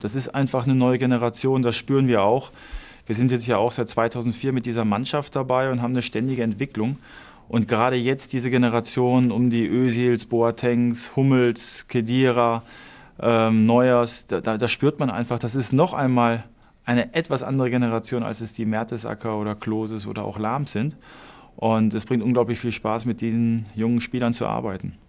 Das ist einfach eine neue Generation, das spüren wir auch. Wir sind jetzt ja auch seit 2004 mit dieser Mannschaft dabei und haben eine ständige Entwicklung. Und gerade jetzt diese Generation um die Özils, Boatengs, Hummels, Kedira, ähm, Neuers, da, da, da, spürt man einfach, das ist noch einmal eine etwas andere Generation, als es die Mertesacker oder Kloses oder auch Lahm sind. Und es bringt unglaublich viel Spaß, mit diesen jungen Spielern zu arbeiten.